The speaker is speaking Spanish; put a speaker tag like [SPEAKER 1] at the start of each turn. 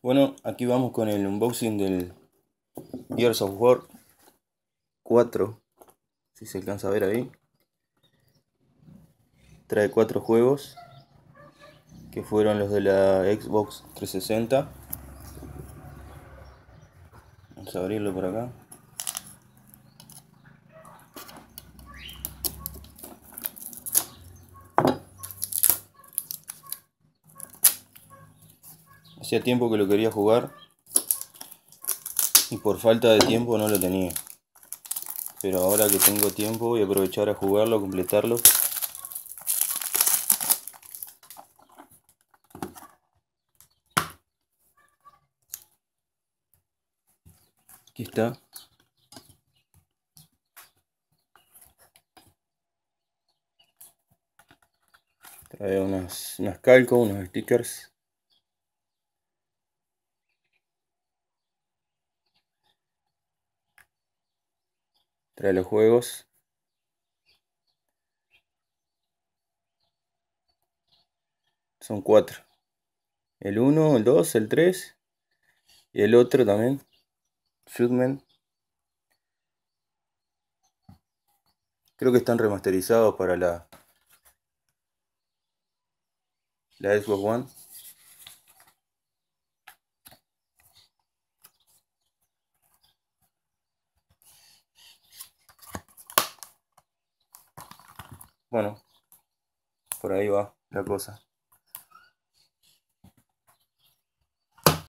[SPEAKER 1] Bueno, aquí vamos con el unboxing del Gears of War 4. Si se alcanza a ver ahí. Trae cuatro juegos. Que fueron los de la Xbox 360. Vamos a abrirlo por acá. Hacía tiempo que lo quería jugar y por falta de tiempo no lo tenía. Pero ahora que tengo tiempo voy a aprovechar a jugarlo, a completarlo. Aquí está. Trae unas, unas calcos,
[SPEAKER 2] unos stickers. trae los juegos.
[SPEAKER 1] Son cuatro. El 1, el 2, el 3 y el otro también. Shootman. Creo que están remasterizados para la la Xbox One. Bueno, por ahí va la cosa.